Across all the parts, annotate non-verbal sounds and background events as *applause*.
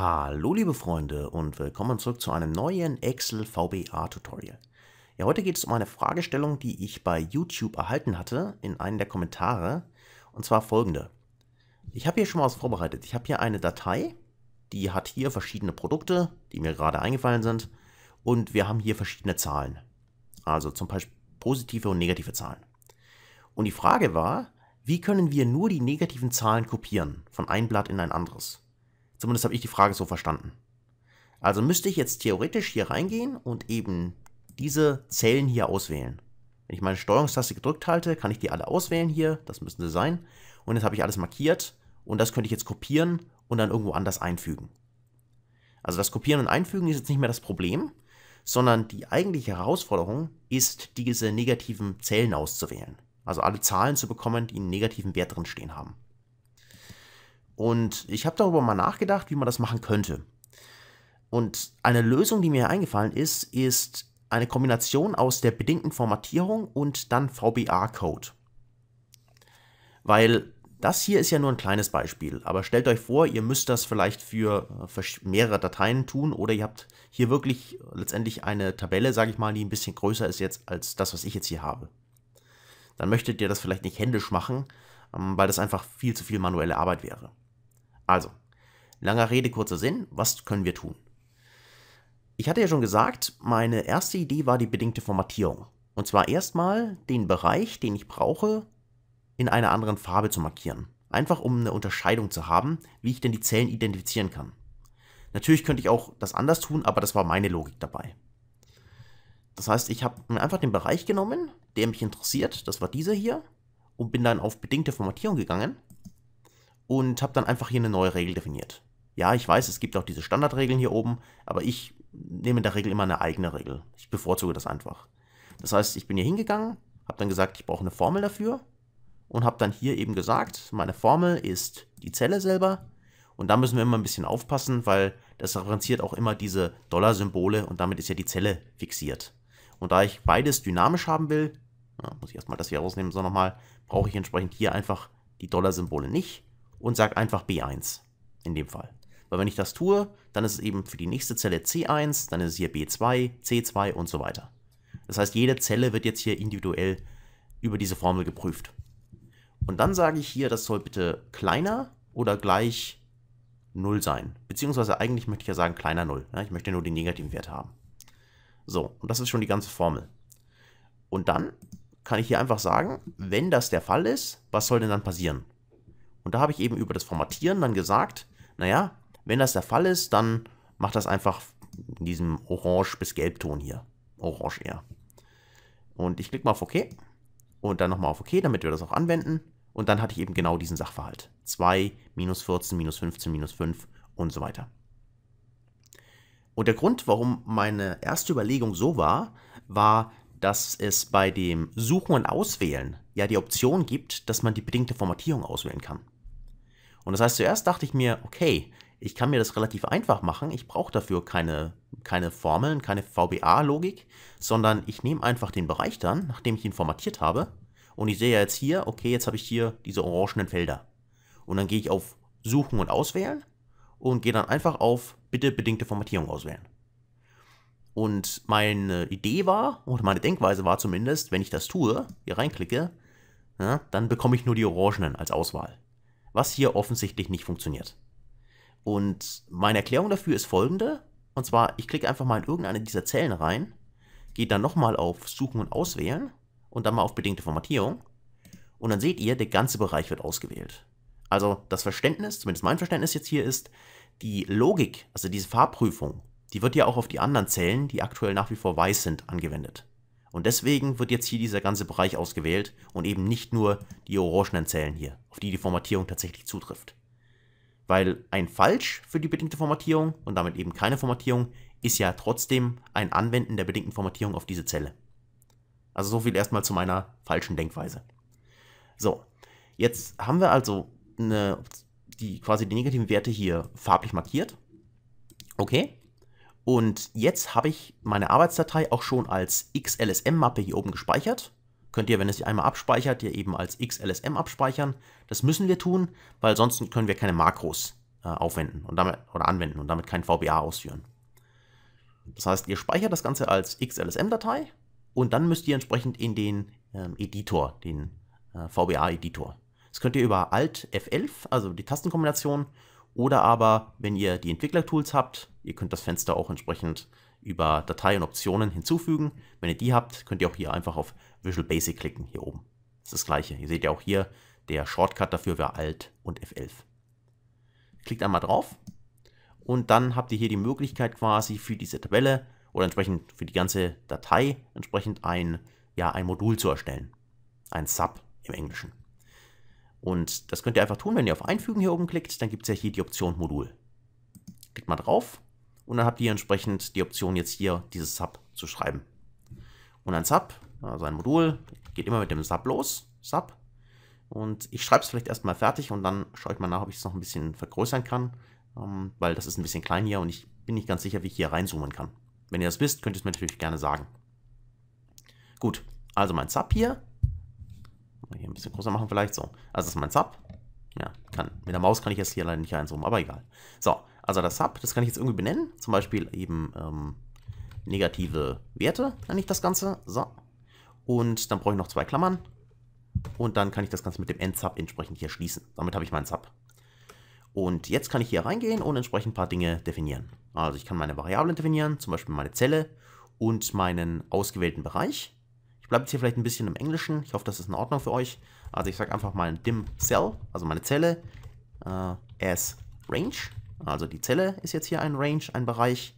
Hallo liebe Freunde und willkommen zurück zu einem neuen Excel VBA Tutorial. Ja, heute geht es um eine Fragestellung, die ich bei YouTube erhalten hatte in einem der Kommentare und zwar folgende. Ich habe hier schon mal was vorbereitet. Ich habe hier eine Datei, die hat hier verschiedene Produkte, die mir gerade eingefallen sind und wir haben hier verschiedene Zahlen. Also zum Beispiel positive und negative Zahlen. Und die Frage war, wie können wir nur die negativen Zahlen kopieren von einem Blatt in ein anderes? Zumindest habe ich die Frage so verstanden. Also müsste ich jetzt theoretisch hier reingehen und eben diese Zellen hier auswählen. Wenn ich meine Steuerungstaste gedrückt halte, kann ich die alle auswählen hier. Das müssen sie sein. Und jetzt habe ich alles markiert. Und das könnte ich jetzt kopieren und dann irgendwo anders einfügen. Also das Kopieren und Einfügen ist jetzt nicht mehr das Problem, sondern die eigentliche Herausforderung ist, diese negativen Zellen auszuwählen. Also alle Zahlen zu bekommen, die einen negativen Wert drin stehen haben. Und ich habe darüber mal nachgedacht, wie man das machen könnte. Und eine Lösung, die mir eingefallen ist, ist eine Kombination aus der bedingten Formatierung und dann VBA-Code. Weil das hier ist ja nur ein kleines Beispiel, aber stellt euch vor, ihr müsst das vielleicht für, äh, mehrere Dateien tun oder ihr habt hier wirklich letztendlich eine Tabelle, sage ich mal, die ein bisschen größer ist jetzt als das, was ich jetzt hier habe. Dann möchtet ihr das vielleicht nicht händisch machen, ähm, weil das einfach viel zu viel manuelle Arbeit wäre. Also, langer Rede, kurzer Sinn, was können wir tun? Ich hatte ja schon gesagt, meine erste Idee war die bedingte Formatierung. Und zwar erstmal den Bereich, den ich brauche, in einer anderen Farbe zu markieren. Einfach um eine Unterscheidung zu haben, wie ich denn die Zellen identifizieren kann. Natürlich könnte ich auch das anders tun, aber das war meine Logik dabei. Das heißt, ich habe mir einfach den Bereich genommen, der mich interessiert, das war dieser hier, und bin dann auf bedingte Formatierung gegangen und habe dann einfach hier eine neue Regel definiert. Ja, ich weiß, es gibt auch diese Standardregeln hier oben, aber ich nehme in der Regel immer eine eigene Regel. Ich bevorzuge das einfach. Das heißt, ich bin hier hingegangen, habe dann gesagt, ich brauche eine Formel dafür und habe dann hier eben gesagt, meine Formel ist die Zelle selber. Und da müssen wir immer ein bisschen aufpassen, weil das referenziert auch immer diese Dollar-Symbole und damit ist ja die Zelle fixiert. Und da ich beides dynamisch haben will, muss ich erstmal das hier rausnehmen, sondern nochmal, brauche ich entsprechend hier einfach die Dollar-Symbole nicht und sage einfach B1 in dem Fall. Weil wenn ich das tue, dann ist es eben für die nächste Zelle C1, dann ist es hier B2, C2 und so weiter. Das heißt, jede Zelle wird jetzt hier individuell über diese Formel geprüft. Und dann sage ich hier, das soll bitte kleiner oder gleich 0 sein. Beziehungsweise eigentlich möchte ich ja sagen kleiner 0. Ne? Ich möchte nur den negativen Wert haben. So, und das ist schon die ganze Formel. Und dann kann ich hier einfach sagen, wenn das der Fall ist, was soll denn dann passieren? Und da habe ich eben über das Formatieren dann gesagt, naja, wenn das der Fall ist, dann macht das einfach in diesem Orange- bis Gelbton hier. Orange eher. Und ich klicke mal auf OK. Und dann nochmal auf OK, damit wir das auch anwenden. Und dann hatte ich eben genau diesen Sachverhalt. 2, minus 14, minus 15, minus 5 und so weiter. Und der Grund, warum meine erste Überlegung so war, war, dass es bei dem Suchen und Auswählen ja die Option gibt, dass man die bedingte Formatierung auswählen kann. Und das heißt, zuerst dachte ich mir, okay, ich kann mir das relativ einfach machen. Ich brauche dafür keine, keine Formeln, keine VBA-Logik, sondern ich nehme einfach den Bereich dann, nachdem ich ihn formatiert habe. Und ich sehe ja jetzt hier, okay, jetzt habe ich hier diese orangenen Felder. Und dann gehe ich auf Suchen und Auswählen und gehe dann einfach auf Bitte bedingte Formatierung auswählen. Und meine Idee war, oder meine Denkweise war zumindest, wenn ich das tue, hier reinklicke, ja, dann bekomme ich nur die orangenen als Auswahl was hier offensichtlich nicht funktioniert. Und meine Erklärung dafür ist folgende. Und zwar, ich klicke einfach mal in irgendeine dieser Zellen rein, gehe dann nochmal auf Suchen und Auswählen und dann mal auf bedingte Formatierung. Und dann seht ihr, der ganze Bereich wird ausgewählt. Also das Verständnis, zumindest mein Verständnis jetzt hier ist, die Logik, also diese Farbprüfung, die wird ja auch auf die anderen Zellen, die aktuell nach wie vor weiß sind, angewendet. Und deswegen wird jetzt hier dieser ganze Bereich ausgewählt und eben nicht nur die orangenen Zellen hier, auf die die Formatierung tatsächlich zutrifft. Weil ein Falsch für die bedingte Formatierung und damit eben keine Formatierung ist ja trotzdem ein Anwenden der bedingten Formatierung auf diese Zelle. Also so viel erstmal zu meiner falschen Denkweise. So, jetzt haben wir also eine, die, quasi die negativen Werte hier farblich markiert. Okay, und jetzt habe ich meine Arbeitsdatei auch schon als XLSM-Mappe hier oben gespeichert. Könnt ihr, wenn es sich einmal abspeichert, ihr eben als XLSM abspeichern. Das müssen wir tun, weil sonst können wir keine Makros äh, aufwenden und damit, oder anwenden und damit kein VBA ausführen. Das heißt, ihr speichert das Ganze als XLSM-Datei und dann müsst ihr entsprechend in den ähm, Editor, den äh, VBA-Editor. Das könnt ihr über Alt F11, also die Tastenkombination, oder aber, wenn ihr die Entwicklertools habt, ihr könnt das Fenster auch entsprechend über Datei und Optionen hinzufügen. Wenn ihr die habt, könnt ihr auch hier einfach auf Visual Basic klicken, hier oben. Das ist das gleiche. Ihr seht ja auch hier, der Shortcut dafür wäre Alt und F11. Klickt einmal drauf und dann habt ihr hier die Möglichkeit quasi für diese Tabelle oder entsprechend für die ganze Datei entsprechend ein, ja, ein Modul zu erstellen. Ein Sub im Englischen. Und das könnt ihr einfach tun, wenn ihr auf Einfügen hier oben klickt, dann gibt es ja hier die Option Modul. Klickt mal drauf und dann habt ihr entsprechend die Option jetzt hier dieses Sub zu schreiben. Und ein Sub, also ein Modul, geht immer mit dem Sub los, Sub. Und ich schreibe es vielleicht erstmal fertig und dann schaue ich mal nach, ob ich es noch ein bisschen vergrößern kann, ähm, weil das ist ein bisschen klein hier und ich bin nicht ganz sicher, wie ich hier reinzoomen kann. Wenn ihr das wisst, könnt ihr es mir natürlich gerne sagen. Gut, also mein Sub hier Mal hier ein bisschen größer machen vielleicht so. Also das ist mein Sub. Ja, kann, mit der Maus kann ich jetzt hier leider nicht einzoomen, aber egal. So, also das Sub, das kann ich jetzt irgendwie benennen. Zum Beispiel eben ähm, negative Werte nenne ich das Ganze. So. Und dann brauche ich noch zwei Klammern. Und dann kann ich das Ganze mit dem End-Sub entsprechend hier schließen. Damit habe ich meinen Sub. Und jetzt kann ich hier reingehen und entsprechend ein paar Dinge definieren. Also ich kann meine Variablen definieren, zum Beispiel meine Zelle und meinen ausgewählten Bereich. Ich bleibe jetzt hier vielleicht ein bisschen im Englischen. Ich hoffe, das ist in Ordnung für euch. Also ich sage einfach mal dim cell, also meine Zelle, äh, as range. Also die Zelle ist jetzt hier ein Range, ein Bereich.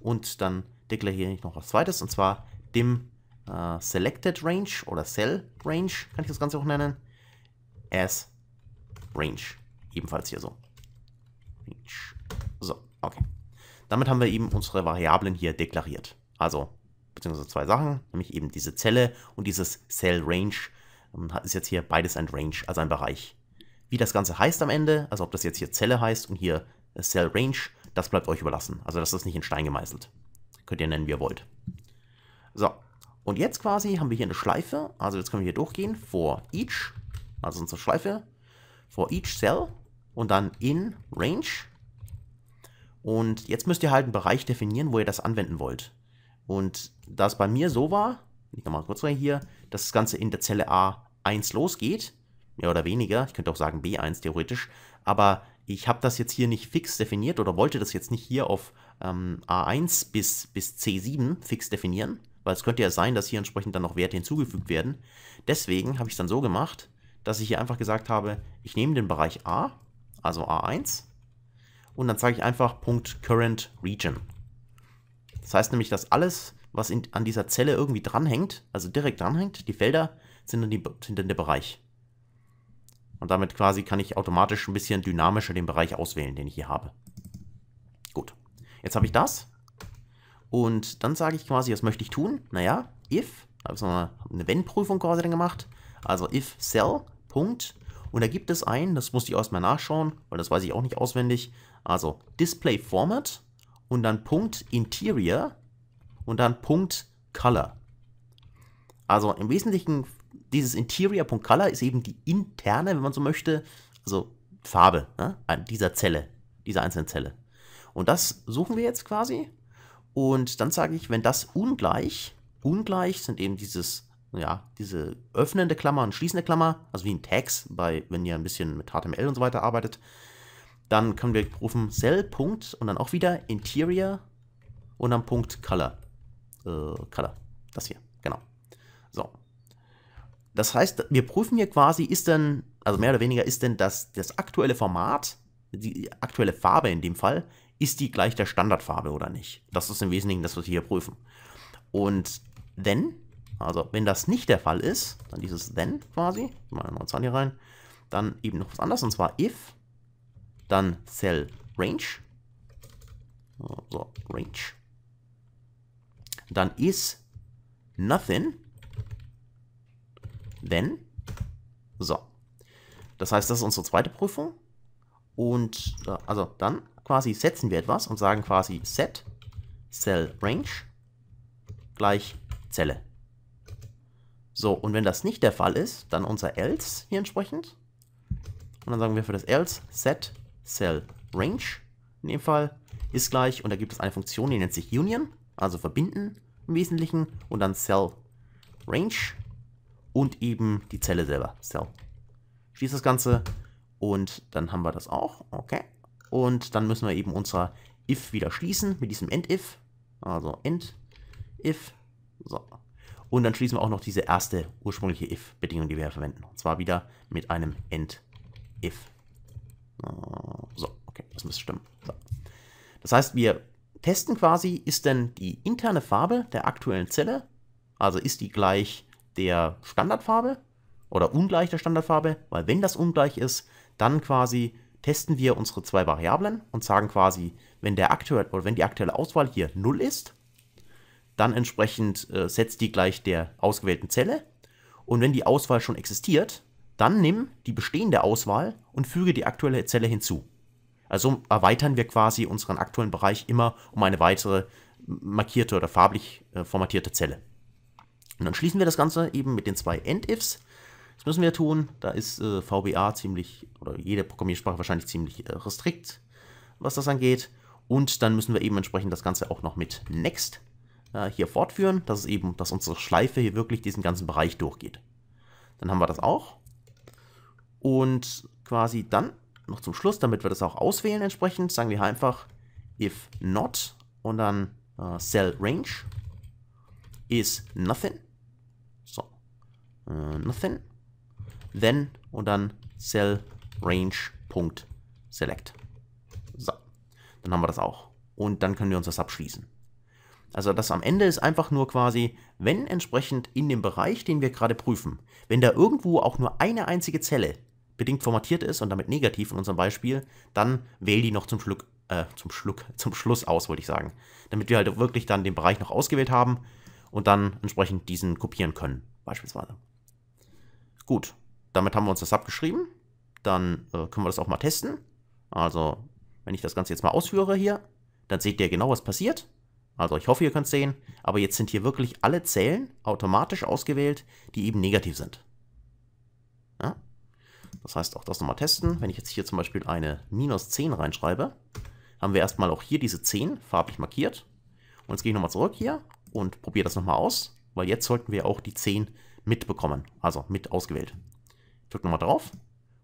Und dann deklariere ich noch was zweites, und zwar dim äh, selected range oder cell range, kann ich das Ganze auch nennen, as range. Ebenfalls hier so. Range. So, okay. Damit haben wir eben unsere Variablen hier deklariert. Also beziehungsweise zwei Sachen, nämlich eben diese Zelle und dieses Cell Range. Das ähm, Ist jetzt hier beides ein Range, also ein Bereich. Wie das Ganze heißt am Ende, also ob das jetzt hier Zelle heißt und hier äh, Cell Range, das bleibt euch überlassen. Also das ist nicht in Stein gemeißelt. Könnt ihr nennen, wie ihr wollt. So, und jetzt quasi haben wir hier eine Schleife. Also jetzt können wir hier durchgehen. For each, also unsere Schleife. For each Cell und dann in Range. Und jetzt müsst ihr halt einen Bereich definieren, wo ihr das anwenden wollt. Und da es bei mir so war, ich nochmal kurz rein hier, dass das Ganze in der Zelle A1 losgeht, mehr oder weniger, ich könnte auch sagen B1 theoretisch, aber ich habe das jetzt hier nicht fix definiert oder wollte das jetzt nicht hier auf ähm, A1 bis, bis C7 fix definieren, weil es könnte ja sein, dass hier entsprechend dann noch Werte hinzugefügt werden. Deswegen habe ich es dann so gemacht, dass ich hier einfach gesagt habe, ich nehme den Bereich A, also A1, und dann zeige ich einfach Punkt Current Region. Das heißt nämlich, dass alles, was in, an dieser Zelle irgendwie dranhängt, also direkt dranhängt, die Felder sind dann, die, sind dann der Bereich. Und damit quasi kann ich automatisch ein bisschen dynamischer den Bereich auswählen, den ich hier habe. Gut, jetzt habe ich das. Und dann sage ich quasi, was möchte ich tun? Naja, if, habe ich eine, eine Wenn-Prüfung quasi dann gemacht. Also if cell, Punkt. Und da gibt es ein, das muss ich erstmal nachschauen, weil das weiß ich auch nicht auswendig. Also Display Format und dann Punkt Interior und dann Punkt Color. Also im Wesentlichen dieses Interior.color ist eben die interne, wenn man so möchte, also Farbe ne, dieser Zelle, dieser einzelnen Zelle. Und das suchen wir jetzt quasi. Und dann sage ich, wenn das ungleich, ungleich sind eben dieses, ja, diese öffnende Klammer und schließende Klammer, also wie ein Tags, bei, wenn ihr ein bisschen mit HTML und so weiter arbeitet, dann können wir rufen Cell. Punkt, und dann auch wieder Interior und dann Punkt Color. Äh, Color. Das hier, genau. So. Das heißt, wir prüfen hier quasi, ist denn, also mehr oder weniger, ist denn das, das aktuelle Format, die aktuelle Farbe in dem Fall, ist die gleich der Standardfarbe oder nicht? Das ist im Wesentlichen das, was wir hier prüfen. Und then, also wenn das nicht der Fall ist, dann dieses then quasi, mal einen neuen Zahn hier rein, dann eben noch was anderes, und zwar if dann Cell Range. So, Range. Dann is nothing. Then. So. Das heißt, das ist unsere zweite Prüfung. Und äh, also dann quasi setzen wir etwas und sagen quasi set cell range gleich Zelle. So, und wenn das nicht der Fall ist, dann unser else hier entsprechend. Und dann sagen wir für das else set Cell Range in dem Fall ist gleich und da gibt es eine Funktion, die nennt sich Union, also verbinden im Wesentlichen und dann Cell Range und eben die Zelle selber, Cell. Schließt das Ganze und dann haben wir das auch, okay. Und dann müssen wir eben unser if wieder schließen mit diesem end-if, also end-if, so. Und dann schließen wir auch noch diese erste ursprüngliche if-Bedingung, die wir verwenden. Und zwar wieder mit einem end-if. Äh, so, okay, das müsste stimmen. So. Das heißt, wir testen quasi, ist denn die interne Farbe der aktuellen Zelle, also ist die gleich der Standardfarbe oder ungleich der Standardfarbe, weil wenn das ungleich ist, dann quasi testen wir unsere zwei Variablen und sagen quasi, wenn, der aktuell, oder wenn die aktuelle Auswahl hier 0 ist, dann entsprechend äh, setzt die gleich der ausgewählten Zelle. Und wenn die Auswahl schon existiert, dann nimm die bestehende Auswahl und füge die aktuelle Zelle hinzu. Also erweitern wir quasi unseren aktuellen Bereich immer um eine weitere markierte oder farblich äh, formatierte Zelle. Und dann schließen wir das Ganze eben mit den zwei End-Ifs. Das müssen wir tun. Da ist äh, VBA ziemlich, oder jede Programmiersprache wahrscheinlich ziemlich äh, restrikt, was das angeht. Und dann müssen wir eben entsprechend das Ganze auch noch mit Next äh, hier fortführen. Das ist eben, dass unsere Schleife hier wirklich diesen ganzen Bereich durchgeht. Dann haben wir das auch. Und quasi dann noch zum Schluss, damit wir das auch auswählen entsprechend, sagen wir einfach if not und dann äh, cell range is nothing. So, äh, nothing. Then und dann cell range select. So, dann haben wir das auch. Und dann können wir uns das abschließen. Also das am Ende ist einfach nur quasi, wenn entsprechend in dem Bereich, den wir gerade prüfen, wenn da irgendwo auch nur eine einzige Zelle bedingt formatiert ist und damit negativ in unserem Beispiel, dann wähle die noch zum Schluck, äh, zum Schluck, *laughs* zum Schluss aus, wollte ich sagen. Damit wir halt wirklich dann den Bereich noch ausgewählt haben und dann entsprechend diesen kopieren können, beispielsweise. Gut, damit haben wir uns das abgeschrieben. Dann äh, können wir das auch mal testen. Also, wenn ich das Ganze jetzt mal ausführe hier, dann seht ihr genau, was passiert. Also ich hoffe, ihr könnt es sehen, aber jetzt sind hier wirklich alle Zellen automatisch ausgewählt, die eben negativ sind. Das heißt, auch das nochmal testen. Wenn ich jetzt hier zum Beispiel eine minus 10 reinschreibe, haben wir erstmal auch hier diese 10 farblich markiert. Und jetzt gehe ich nochmal zurück hier und probiere das nochmal aus, weil jetzt sollten wir auch die 10 mitbekommen, also mit ausgewählt. Ich drücke nochmal drauf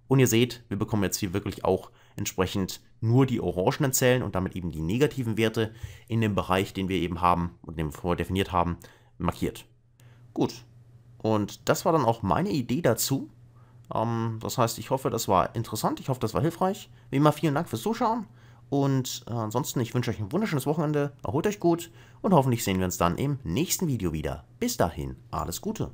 und ihr seht, wir bekommen jetzt hier wirklich auch entsprechend nur die orangenen Zellen und damit eben die negativen Werte in dem Bereich, den wir eben haben und den wir vorher definiert haben, markiert. Gut, und das war dann auch meine Idee dazu, ähm, das heißt, ich hoffe, das war interessant. Ich hoffe, das war hilfreich. Wie immer, vielen Dank fürs Zuschauen. Und äh, ansonsten, ich wünsche euch ein wunderschönes Wochenende. Erholt euch gut. Und hoffentlich sehen wir uns dann im nächsten Video wieder. Bis dahin, alles Gute.